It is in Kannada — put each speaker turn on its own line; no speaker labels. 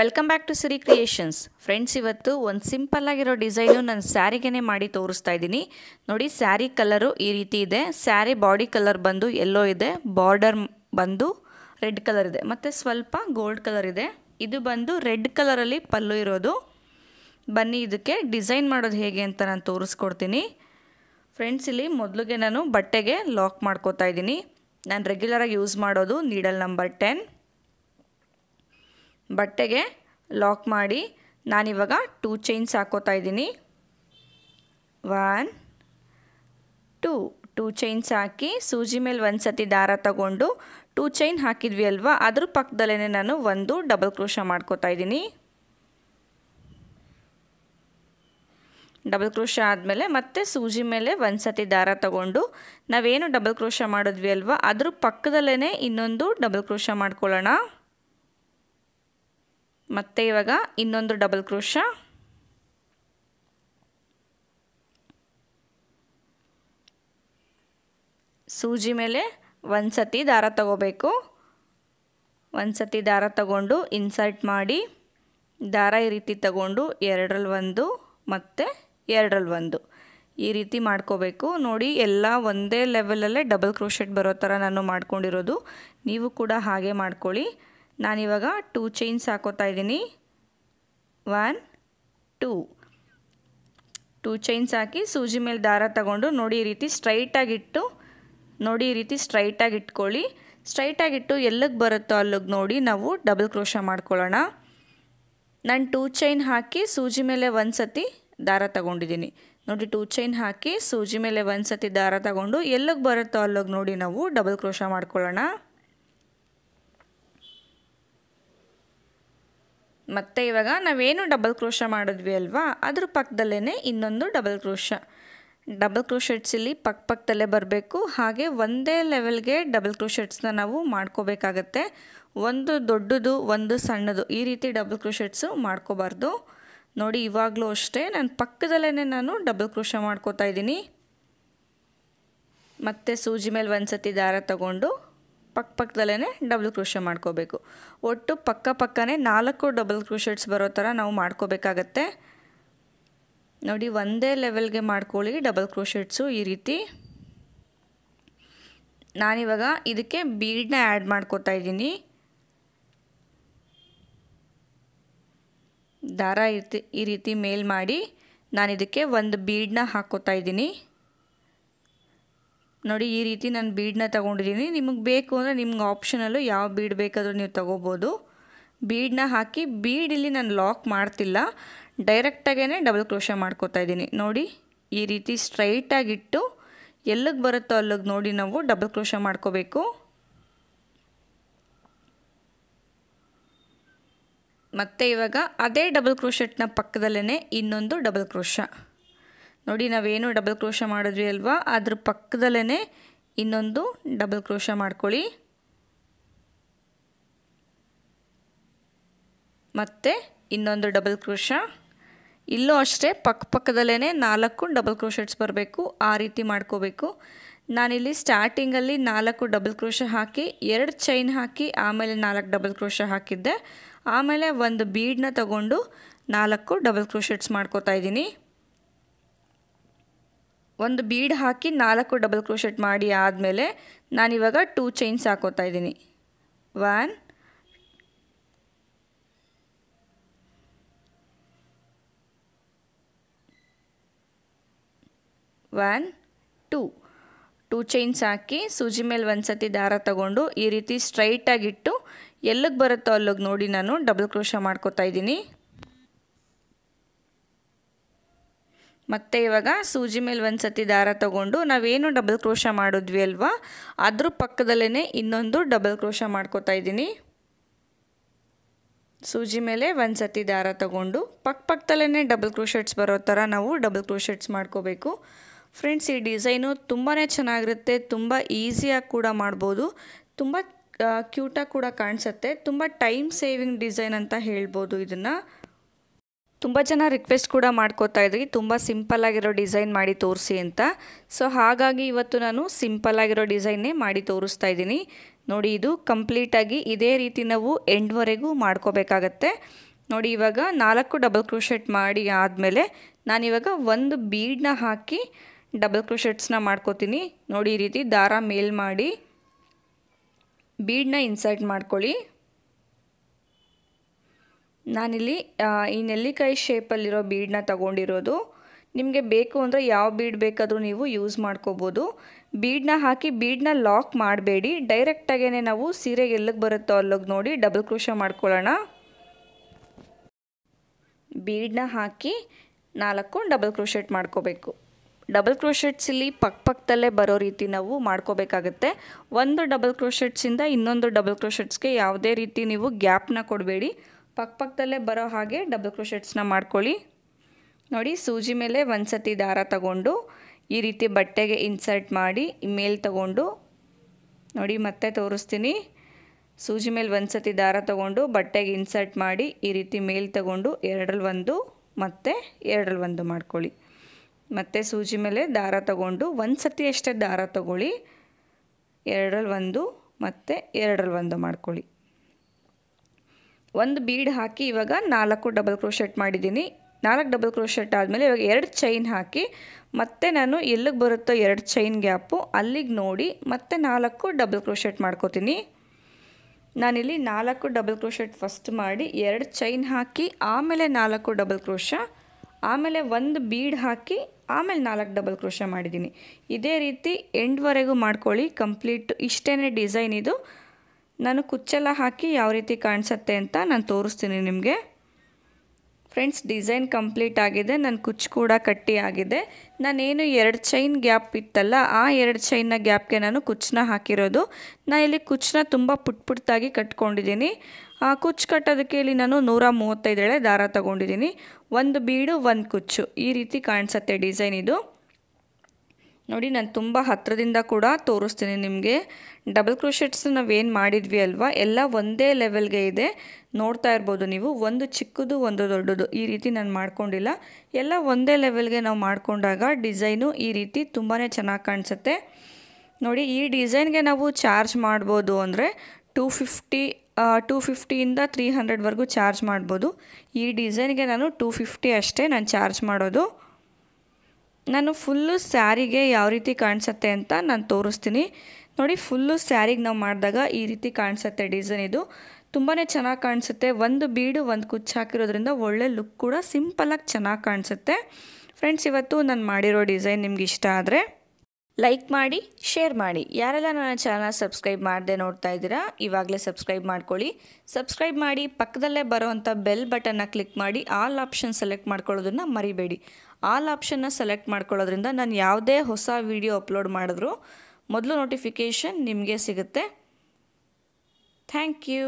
welcome back to Siri creations friends ಇವತ್ತು ಒಂದು ಸಿಂಪಲ್ಲಾಗಿರೋ ಡಿಸೈನು ನಾನು ಸ್ಯಾರಿಗೇನೆ ಮಾಡಿ ತೋರಿಸ್ತಾ ಇದ್ದೀನಿ ನೋಡಿ ಸ್ಯಾರಿ ಕಲರು ಈ ರೀತಿ ಇದೆ ಸ್ಯಾರಿ ಬಾಡಿ ಕಲರ್ ಬಂದು ಎಲ್ಲೋ ಇದೆ ಬಾರ್ಡರ್ ಬಂದು ರೆಡ್ ಕಲರ್ ಇದೆ ಮತ್ತು ಸ್ವಲ್ಪ ಗೋಲ್ಡ್ ಕಲರ್ ಇದೆ ಇದು ಬಂದು ರೆಡ್ ಕಲರಲ್ಲಿ ಪಲ್ಲು ಇರೋದು ಬನ್ನಿ ಇದಕ್ಕೆ ಡಿಸೈನ್ ಮಾಡೋದು ಹೇಗೆ ಅಂತ ನಾನು ತೋರಿಸ್ಕೊಡ್ತೀನಿ ಫ್ರೆಂಡ್ಸ್ ಇಲ್ಲಿ ಮೊದಲಿಗೆ ನಾನು ಬಟ್ಟೆಗೆ ಲಾಕ್ ಮಾಡ್ಕೋತಾ ಇದ್ದೀನಿ ನಾನು ರೆಗ್ಯುಲರಾಗಿ ಯೂಸ್ ಮಾಡೋದು ನೀಡಲ್ ನಂಬರ್ ಟೆನ್ ಬಟ್ಟೆಗೆ ಲಾಕ್ ಮಾಡಿ ನಾನಿವಾಗ ಟೂ ಚೈನ್ಸ್ ಹಾಕೋತಾ ಇದ್ದೀನಿ ಒನ್ ಟೂ ಟೂ ಚೈನ್ಸ್ ಹಾಕಿ ಸೂಜಿ ಮೇಲೆ ಒಂದು ಸತಿ ದಾರ ತಗೊಂಡು ಟೂ ಚೈನ್ ಹಾಕಿದ್ವಿ ಅಲ್ವಾ ಅದ್ರ ಪಕ್ಕದಲ್ಲೇ ನಾನು ಒಂದು ಡಬಲ್ ಕ್ರೋಶ ಮಾಡ್ಕೋತಾ ಇದ್ದೀನಿ ಡಬಲ್ ಕ್ರೋಶ ಆದಮೇಲೆ ಮತ್ತೆ ಸೂಜಿ ಮೇಲೆ ಒಂದು ಸತಿ ದಾರ ತಗೊಂಡು ನಾವೇನು ಡಬಲ್ ಕ್ರೋಶ ಮಾಡಿದ್ವಿ ಅಲ್ವಾ ಅದ್ರ ಪಕ್ಕದಲ್ಲೇ ಇನ್ನೊಂದು ಡಬಲ್ ಕ್ರೋಶ ಮಾಡ್ಕೊಳ್ಳೋಣ ಮತ್ತು ಇವಾಗ ಇನ್ನೊಂದು ಡಬಲ್ ಕ್ರೋಶ ಸೂಜಿ ಮೇಲೆ ಒಂದು ಸತಿ ದಾರ ತಗೋಬೇಕು ಒಂದು ಸತಿ ದಾರ ತಗೊಂಡು ಇನ್ಸರ್ಟ್ ಮಾಡಿ ದಾರ ಈ ರೀತಿ ತಗೊಂಡು ಎರಡರಲ್ಲಿ ಒಂದು ಮತ್ತು ಎರಡರಲ್ಲಿ ಒಂದು ಈ ರೀತಿ ಮಾಡ್ಕೋಬೇಕು ನೋಡಿ ಎಲ್ಲ ಒಂದೇ ಲೆವೆಲಲ್ಲೇ ಡಬಲ್ ಕ್ರೋಶೆಟ್ ಬರೋ ಥರ ನಾನು ಮಾಡ್ಕೊಂಡಿರೋದು ನೀವು ಕೂಡ ಹಾಗೆ ಮಾಡ್ಕೊಳ್ಳಿ ನಾನಿವಾಗ ಟೂ ಚೈನ್ಸ್ ಹಾಕೋತಾ ಇದ್ದೀನಿ ಒನ್ ಟೂ ಟೂ ಚೈನ್ಸ್ ಹಾಕಿ ಸೂಜಿ ಮೇಲೆ ದಾರ ತಗೊಂಡು ನೋಡಿ ಈ ರೀತಿ ಸ್ಟ್ರೈಟಾಗಿಟ್ಟು ನೋಡಿ ಈ ರೀತಿ ಸ್ಟ್ರೈಟಾಗಿ ಇಟ್ಕೊಳ್ಳಿ ಸ್ಟ್ರೈಟಾಗಿಟ್ಟು ಎಲ್ಲಿಗೆ ಬರುತ್ತೋ ಅಲ್ಲಿಗೆ ನೋಡಿ ನಾವು ಡಬಲ್ ಕ್ರೋಶ ಮಾಡ್ಕೊಳ್ಳೋಣ ನಾನು ಟೂ ಚೈನ್ ಹಾಕಿ ಸೂಜಿ ಮೇಲೆ ಒಂದು ಸತಿ ದಾರ ತಗೊಂಡಿದ್ದೀನಿ ನೋಡಿ ಟೂ ಚೈನ್ ಹಾಕಿ ಸೂಜಿ ಮೇಲೆ ಒಂದು ಸತಿ ದಾರ ತಗೊಂಡು ಎಲ್ಲಿಗೆ ಬರುತ್ತೋ ಅಲ್ಲಿಗೆ ನೋಡಿ ನಾವು ಡಬಲ್ ಕ್ರೋಶ ಮಾಡ್ಕೊಳ್ಳೋಣ ಮತ್ತು ಇವಾಗ ನಾವೇನು ಡಬಲ್ ಕ್ರೋಶ ಮಾಡಿದ್ವಿ ಅಲ್ವಾ ಅದ್ರ ಪಕ್ಕದಲ್ಲೇ ಇನ್ನೊಂದು ಡಬಲ್ ಕ್ರೋಶ ಡಬಲ್ ಇಲ್ಲಿ ಪಕ್ಕ ಪಕ್ಕದಲ್ಲೇ ಬರಬೇಕು ಹಾಗೆ ಒಂದೇ ಲೆವೆಲ್ಗೆ ಡಬಲ್ ಕ್ರೋಶೆಟ್ಸ್ನ ನಾವು ಮಾಡ್ಕೋಬೇಕಾಗತ್ತೆ ಒಂದು ದೊಡ್ಡದು ಒಂದು ಸಣ್ಣದು ಈ ರೀತಿ ಡಬಲ್ ಕ್ರೋಶೆಟ್ಸು ಮಾಡ್ಕೋಬಾರ್ದು ನೋಡಿ ಇವಾಗಲೂ ಅಷ್ಟೇ ನಾನು ಪಕ್ಕದಲ್ಲೇ ನಾನು ಡಬಲ್ ಕ್ರೋಶ ಮಾಡ್ಕೋತಾ ಇದ್ದೀನಿ ಮತ್ತು ಸೂಜಿ ಮೇಲೆ ಒಂದು ಸತಿ ದಾರ ತಗೊಂಡು ಪಕ್ಕ ಡಬಲ್ ಕ್ರೋಶ ಮಾಡ್ಕೋಬೇಕು ಒಟ್ಟು ಪಕ್ಕ ಪಕ್ಕನೇ ನಾಲ್ಕು ಡಬಲ್ ಕ್ರೋಶೆಟ್ಸ್ ಬರೋ ಥರ ನಾವು ಮಾಡ್ಕೋಬೇಕಾಗತ್ತೆ ನೋಡಿ ಒಂದೇ ಲೆವೆಲ್ಗೆ ಮಾಡ್ಕೊಳ್ಳಿ ಡಬಲ್ ಕ್ರೋಶೆಟ್ಸು ಈ ರೀತಿ ನಾನಿವಾಗ ಇದಕ್ಕೆ ಬೀಡನ್ನ ಆ್ಯಡ್ ಮಾಡ್ಕೋತಾ ಇದ್ದೀನಿ ದಾರ ಈ ರೀತಿ ಮೇಲ್ ಮಾಡಿ ನಾನು ಇದಕ್ಕೆ ಒಂದು ಬೀಡನ್ನ ಹಾಕ್ಕೋತಾ ಇದ್ದೀನಿ ನೋಡಿ ಈ ರೀತಿ ನಾನು ಬೀಡನ್ನ ತೊಗೊಂಡಿದ್ದೀನಿ ನಿಮಗೆ ಬೇಕು ಅಂದರೆ ನಿಮ್ಗೆ ಆಪ್ಷನಲ್ಲು ಯಾವ ಬೀಡ್ ಬೇಕಾದರೂ ನೀವು ತೊಗೋಬೋದು ಬೀಡನ್ನ ಹಾಕಿ ಬೀಡ್ ಇಲ್ಲಿ ನಾನು ಲಾಕ್ ಮಾಡ್ತಿಲ್ಲ ಡೈರೆಕ್ಟಾಗೇ ಡಬಲ್ ಕ್ರೋಶ ಮಾಡ್ಕೋತಾ ಇದ್ದೀನಿ ನೋಡಿ ಈ ರೀತಿ ಸ್ಟ್ರೈಟಾಗಿಟ್ಟು ಎಲ್ಲಿಗೆ ಬರುತ್ತೋ ಅಲ್ಲಿಗೆ ನೋಡಿ ನಾವು ಡಬಲ್ ಕ್ರೋಶ ಮಾಡ್ಕೋಬೇಕು ಮತ್ತು ಇವಾಗ ಅದೇ ಡಬಲ್ ಕ್ರೋಶೆಟ್ನ ಪಕ್ಕದಲ್ಲೇ ಇನ್ನೊಂದು ಡಬಲ್ ಕ್ರೋಶ ನೋಡಿ ನಾವೇನು ಡಬಲ್ ಕ್ರೋಶ ಮಾಡಿದ್ವಿ ಅಲ್ವಾ ಅದ್ರ ಪಕ್ಕದಲ್ಲೇ ಇನ್ನೊಂದು ಡಬಲ್ ಕ್ರೋಶ ಮಾಡ್ಕೊಳ್ಳಿ ಮತ್ತೆ ಇನ್ನೊಂದು ಡಬಲ್ ಕ್ರೋಶ ಇಲ್ಲೂ ಅಷ್ಟೇ ಪಕ್ಕ ಪಕ್ಕದಲ್ಲೇ ನಾಲ್ಕು ಡಬಲ್ ಕ್ರೋಶೆಟ್ಸ್ ಬರಬೇಕು ಆ ರೀತಿ ಮಾಡ್ಕೋಬೇಕು ನಾನಿಲ್ಲಿ ಸ್ಟಾರ್ಟಿಂಗಲ್ಲಿ ನಾಲ್ಕು ಡಬಲ್ ಕ್ರೋಶ ಹಾಕಿ ಎರಡು ಚೈನ್ ಹಾಕಿ ಆಮೇಲೆ ನಾಲ್ಕು ಡಬಲ್ ಕ್ರೋಶ ಹಾಕಿದ್ದೆ ಆಮೇಲೆ ಒಂದು ಬೀಡನ್ನ ತಗೊಂಡು ನಾಲ್ಕು ಡಬಲ್ ಕ್ರೋಶೆಟ್ಸ್ ಮಾಡ್ಕೋತಾ ಇದ್ದೀನಿ ಒಂದು ಬೀಡ್ ಹಾಕಿ ನಾಲ್ಕು ಡಬಲ್ ಕ್ರೋಶೆಟ್ ಮಾಡಿ ಆದಮೇಲೆ ನಾನಿವಾಗ ಟೂ ಚೈನ್ಸ್ ಹಾಕೋತಾ ಇದ್ದೀನಿ one one two two chains ಹಾಕಿ ಸೂಜಿ ಮೇಲೆ ಒಂದು ಸತಿ ದಾರ ತಗೊಂಡು ಈ ರೀತಿ ಸ್ಟ್ರೈಟಾಗಿಟ್ಟು ಎಲ್ಲಿಗೆ ಬರುತ್ತೋ ಅಲ್ಲಿಗೆ ನೋಡಿ ನಾನು ಡಬಲ್ ಕ್ರೋಶ ಮಾಡ್ಕೋತಾ ಇದ್ದೀನಿ ಮತ್ತು ಇವಾಗ ಸೂಜಿ ಮೇಲೆ ಒಂದು ಸತಿ ದಾರ ತಗೊಂಡು ನಾವೇನು ಡಬಲ್ ಕ್ರೋಶ ಮಾಡಿದ್ವಿ ಅಲ್ವಾ ಅದ್ರ ಪಕ್ಕದಲ್ಲೇ ಇನ್ನೊಂದು ಡಬಲ್ ಕ್ರೋಶ ಮಾಡ್ಕೋತಾ ಇದ್ದೀನಿ ಸೂಜಿ ಮೇಲೆ ಒಂದು ಸತಿ ದಾರ ತಗೊಂಡು ಪಕ್ಕ ಪಕ್ಕದಲ್ಲೇ ಡಬಲ್ ಕ್ರೋಶೆಟ್ಸ್ ಬರೋ ಥರ ನಾವು ಡಬಲ್ ಕ್ರೋಶೆಟ್ಸ್ ಮಾಡ್ಕೋಬೇಕು ಫ್ರೆಂಡ್ಸ್ ಈ ಡಿಸೈನು ತುಂಬಾ ಚೆನ್ನಾಗಿರುತ್ತೆ ತುಂಬ ಈಸಿಯಾಗಿ ಕೂಡ ಮಾಡ್ಬೋದು ತುಂಬ ಕ್ಯೂಟಾಗಿ ಕೂಡ ಕಾಣಿಸುತ್ತೆ ತುಂಬ ಟೈಮ್ ಸೇವಿಂಗ್ ಡಿಸೈನ್ ಅಂತ ಹೇಳ್ಬೋದು ಇದನ್ನು ತುಂಬ ಜನ ರಿಕ್ವೆಸ್ಟ್ ಕೂಡ ಮಾಡ್ಕೋತಾ ಇದ್ರಿ ತುಂಬ ಸಿಂಪಲ್ಲಾಗಿರೋ ಡಿಸೈನ್ ಮಾಡಿ ತೋರಿಸಿ ಅಂತ ಸೊ ಹಾಗಾಗಿ ಇವತ್ತು ನಾನು ಸಿಂಪಲ್ಲಾಗಿರೋ ಡಿಸೈನ್ನೇ ಮಾಡಿ ತೋರಿಸ್ತಾ ಇದ್ದೀನಿ ನೋಡಿ ಇದು ಕಂಪ್ಲೀಟಾಗಿ ಇದೇ ರೀತಿ ನಾವು ಎಂಡ್ವರೆಗೂ ಮಾಡ್ಕೋಬೇಕಾಗತ್ತೆ ನೋಡಿ ಇವಾಗ ನಾಲ್ಕು ಡಬಲ್ ಕ್ರೋಶೆಟ್ ಮಾಡಿ ಆದಮೇಲೆ ನಾನಿವಾಗ ಒಂದು ಬೀಡನ್ನ ಹಾಕಿ ಡಬಲ್ ಕ್ರೋಶೆಟ್ಸ್ನ ಮಾಡ್ಕೋತೀನಿ ನೋಡಿ ಈ ರೀತಿ ದಾರ ಮೇಲ್ ಮಾಡಿ ಬೀಡನ್ನ ಇನ್ಸರ್ಟ್ ಮಾಡ್ಕೊಳ್ಳಿ ನಾನಿಲ್ಲಿ ಈ ನೆಲ್ಲಿಕಾಯಿ ಶೇಪಲ್ಲಿರೋ ಬೀಡನ್ನ ತಗೊಂಡಿರೋದು ನಿಮಗೆ ಬೇಕು ಅಂದರೆ ಯಾವ ಬೀಡ್ ಬೇಕಾದರೂ ನೀವು ಯೂಸ್ ಮಾಡ್ಕೋಬೋದು ಬೀಡನ್ನ ಹಾಕಿ ಬೀಡನ್ನ ಲಾಕ್ ಮಾಡಬೇಡಿ ಡೈರೆಕ್ಟಾಗೇ ನಾವು ಸೀರೆ ಎಲ್ಲಿಗೆ ಬರುತ್ತೋ ಅಲ್ಲಿಗೆ ನೋಡಿ ಡಬಲ್ ಕ್ರೋಶ ಮಾಡ್ಕೊಳ್ಳೋಣ ಬೀಡನ್ನ ಹಾಕಿ ನಾಲ್ಕು ಡಬಲ್ ಕ್ರೋಶೆಟ್ ಮಾಡ್ಕೋಬೇಕು ಡಬಲ್ ಕ್ರೋಶೆಟ್ಸ್ ಇಲ್ಲಿ ಪಕ್ಕ ಪಕ್ಕದಲ್ಲೇ ಬರೋ ರೀತಿ ನಾವು ಮಾಡ್ಕೋಬೇಕಾಗತ್ತೆ ಒಂದು ಡಬಲ್ ಕ್ರೋಶೆಟ್ಸಿಂದ ಇನ್ನೊಂದು ಡಬಲ್ ಕ್ರೋಶೆಟ್ಸ್ಗೆ ಯಾವುದೇ ರೀತಿ ನೀವು ಗ್ಯಾಪ್ನ ಕೊಡಬೇಡಿ ಪಕ್ಕಪಕ್ಕದಲ್ಲೇ ಬರೋ ಹಾಗೆ ಡಬಲ್ ಕ್ರೋಶೆಟ್ಸ್ನ ಮಾಡ್ಕೊಳ್ಳಿ ನೋಡಿ ಸೂಜಿ ಮೇಲೆ ಒಂದು ಸತಿ ದಾರ ತಗೊಂಡು ಈ ರೀತಿ ಬಟ್ಟೆಗೆ ಇನ್ಸರ್ಟ್ ಮಾಡಿ ಮೇಲ್ ತಗೊಂಡು ನೋಡಿ ಮತ್ತೆ ತೋರಿಸ್ತೀನಿ ಸೂಜಿ ಮೇಲೆ ಒಂದು ಸತಿ ದಾರ ತಗೊಂಡು ಬಟ್ಟೆಗೆ ಇನ್ಸರ್ಟ್ ಮಾಡಿ ಈ ರೀತಿ ಮೇಲ್ ತಗೊಂಡು ಎರಡರಲ್ಲಿ ಒಂದು ಮತ್ತು ಎರಡರಲ್ಲಿ ಒಂದು ಮಾಡ್ಕೊಳ್ಳಿ ಮತ್ತೆ ಸೂಜಿ ಮೇಲೆ ದಾರ ತಗೊಂಡು ಒಂದು ಸತಿ ಅಷ್ಟೇ ದಾರ ತಗೊಳ್ಳಿ ಎರಡರಲ್ಲಿ ಒಂದು ಮತ್ತು ಎರಡರಲ್ಲಿ ಒಂದು ಮಾಡ್ಕೊಳ್ಳಿ ಒಂದು ಬೀಡ್ ಹಾಕಿ ಇವಾಗ ನಾಲ್ಕು ಡಬಲ್ ಕ್ರೋಶೆಟ್ ಮಾಡಿದ್ದೀನಿ ನಾಲ್ಕು ಡಬಲ್ ಕ್ರೋಶೆಟ್ ಆದಮೇಲೆ ಇವಾಗ ಎರಡು ಚೈನ್ ಹಾಕಿ ಮತ್ತೆ ನಾನು ಎಲ್ಲಿಗೆ ಬರುತ್ತೋ ಎರಡು ಚೈನ್ ಗ್ಯಾಪು ಅಲ್ಲಿಗೆ ನೋಡಿ ಮತ್ತೆ ನಾಲ್ಕು ಡಬಲ್ ಕ್ರೋಶೆಟ್ ಮಾಡ್ಕೋತೀನಿ ನಾನಿಲ್ಲಿ ನಾಲ್ಕು ಡಬಲ್ ಕ್ರೋಶೆಟ್ ಫಸ್ಟ್ ಮಾಡಿ ಎರಡು ಚೈನ್ ಹಾಕಿ ಆಮೇಲೆ ನಾಲ್ಕು ಡಬಲ್ ಕ್ರೋಶ ಆಮೇಲೆ ಒಂದು ಬೀಡ್ ಹಾಕಿ ಆಮೇಲೆ ನಾಲ್ಕು ಡಬಲ್ ಕ್ರೋಶ ಮಾಡಿದ್ದೀನಿ ಇದೇ ರೀತಿ ಎಂಡ್ವರೆಗೂ ಮಾಡ್ಕೊಳ್ಳಿ ಕಂಪ್ಲೀಟ್ ಇಷ್ಟೇ ಡಿಸೈನ್ ಇದು ನಾನು ಕುಚ್ಚೆಲ್ಲ ಹಾಕಿ ಯಾವ ರೀತಿ ಕಾಣಿಸುತ್ತೆ ಅಂತ ನಾನು ತೋರಿಸ್ತೀನಿ ನಿಮಗೆ ಫ್ರೆಂಡ್ಸ್ ಡಿಸೈನ್ ಕಂಪ್ಲೀಟ್ ಆಗಿದೆ ನನ್ನ ಕುಚ್ಚು ಕೂಡ ಕಟ್ಟಿ ಆಗಿದೆ ನಾನೇನು ಎರಡು ಚೈನ್ ಗ್ಯಾಪ್ ಇತ್ತಲ್ಲ ಆ ಎರಡು ಚೈನ್ನ ಗ್ಯಾಪ್ಗೆ ನಾನು ಕುಚ್ಚನ್ನ ಹಾಕಿರೋದು ನಾನು ಇಲ್ಲಿ ಕುಚ್ಚನ್ನ ತುಂಬ ಪುಟ್ ಪುಟ್ಟಾಗಿ ಕಟ್ಕೊಂಡಿದ್ದೀನಿ ಆ ಕುಚ್ಚು ಕಟ್ಟೋದಕ್ಕೆ ಇಲ್ಲಿ ನಾನು ನೂರ ಮೂವತ್ತೈದು ಎಳೆ ದಾರ ತಗೊಂಡಿದ್ದೀನಿ ಒಂದು ಬೀಡು ಒಂದು ಕುಚ್ಚು ಈ ರೀತಿ ಕಾಣಿಸುತ್ತೆ ಡಿಸೈನ್ ಇದು ನೋಡಿ ನಾನು ತುಂಬ ಹತ್ತಿರದಿಂದ ಕೂಡ ತೋರಿಸ್ತೀನಿ ನಿಮಗೆ ಡಬಲ್ ಕ್ರೋಶೆಟ್ಸ್ ನಾವೇನು ಮಾಡಿದ್ವಿ ಅಲ್ವಾ ಎಲ್ಲ ಒಂದೇ ಲೆವೆಲ್ಗೆ ಇದೆ ನೋಡ್ತಾ ಇರ್ಬೋದು ನೀವು ಒಂದು ಚಿಕ್ಕದು ಒಂದು ದೊಡ್ಡದು ಈ ರೀತಿ ನಾನು ಮಾಡ್ಕೊಂಡಿಲ್ಲ ಎಲ್ಲ ಒಂದೇ ಲೆವೆಲ್ಗೆ ನಾವು ಮಾಡಿಕೊಂಡಾಗ ಡಿಸೈನು ಈ ರೀತಿ ತುಂಬಾ ಚೆನ್ನಾಗಿ ಕಾಣಿಸುತ್ತೆ ನೋಡಿ ಈ ಡಿಸೈನ್ಗೆ ನಾವು ಚಾರ್ಜ್ ಮಾಡ್ಬೋದು ಅಂದರೆ ಟೂ ಫಿಫ್ಟಿ ಟೂ ಫಿಫ್ಟಿಯಿಂದ ತ್ರೀ ಹಂಡ್ರೆಡ್ವರೆಗೂ ಚಾರ್ಜ್ ಮಾಡ್ಬೋದು ಈ ಡಿಸೈನ್ಗೆ ನಾನು ಟೂ ಫಿಫ್ಟಿ ಅಷ್ಟೇ ನಾನು ಚಾರ್ಜ್ ಮಾಡೋದು ನಾನು ಫುಲ್ಲು ಸ್ಯಾರಿಗೆ ಯಾವ ರೀತಿ ಕಾಣಿಸುತ್ತೆ ಅಂತ ನಾನು ತೋರಿಸ್ತೀನಿ ನೋಡಿ ಫುಲ್ಲು ಸ್ಯಾರಿಗೆ ನಾವು ಮಾಡಿದಾಗ ಈ ರೀತಿ ಕಾಣಿಸುತ್ತೆ ಡಿಸೈನ್ ಇದು ತುಂಬಾ ಚೆನ್ನಾಗಿ ಕಾಣಿಸುತ್ತೆ ಒಂದು ಬೀಡು ಒಂದು ಕುಚ್ಚು ಹಾಕಿರೋದ್ರಿಂದ ಒಳ್ಳೆ ಲುಕ್ ಕೂಡ ಸಿಂಪಲಾಗಿ ಚೆನ್ನಾಗಿ ಕಾಣಿಸುತ್ತೆ ಫ್ರೆಂಡ್ಸ್ ಇವತ್ತು ನಾನು ಮಾಡಿರೋ ಡಿಸೈನ್ ನಿಮ್ಗೆ ಇಷ್ಟ ಆದರೆ ಲೈಕ್ ಮಾಡಿ ಶೇರ್ ಮಾಡಿ ಯಾರೆಲ್ಲ ನನ್ನ ಚಾನಲ್ ಸಬ್ಸ್ಕ್ರೈಬ್ ಮಾಡದೆ ನೋಡ್ತಾ ಇದ್ದೀರಾ ಇವಾಗಲೇ ಸಬ್ಸ್ಕ್ರೈಬ್ ಮಾಡ್ಕೊಳ್ಳಿ ಸಬ್ಸ್ಕ್ರೈಬ್ ಮಾಡಿ ಪಕ್ಕದಲ್ಲೇ ಬರೋವಂಥ ಬೆಲ್ ಬಟನ್ನ ಕ್ಲಿಕ್ ಮಾಡಿ ಆಲ್ ಆಪ್ಷನ್ ಸೆಲೆಕ್ಟ್ ಮಾಡ್ಕೊಳ್ಳೋದನ್ನು ಮರಿಬೇಡಿ ಆಲ್ ಆಪ್ಷನ್ನ ಸೆಲೆಕ್ಟ್ ಮಾಡ್ಕೊಳ್ಳೋದ್ರಿಂದ ನಾನು ಯಾವುದೇ ಹೊಸ ವಿಡಿಯೋ ಅಪ್ಲೋಡ್ ಮಾಡಿದ್ರು ಮೊದಲು ನೋಟಿಫಿಕೇಷನ್ ನಿಮಗೆ ಸಿಗುತ್ತೆ ಥ್ಯಾಂಕ್ ಯು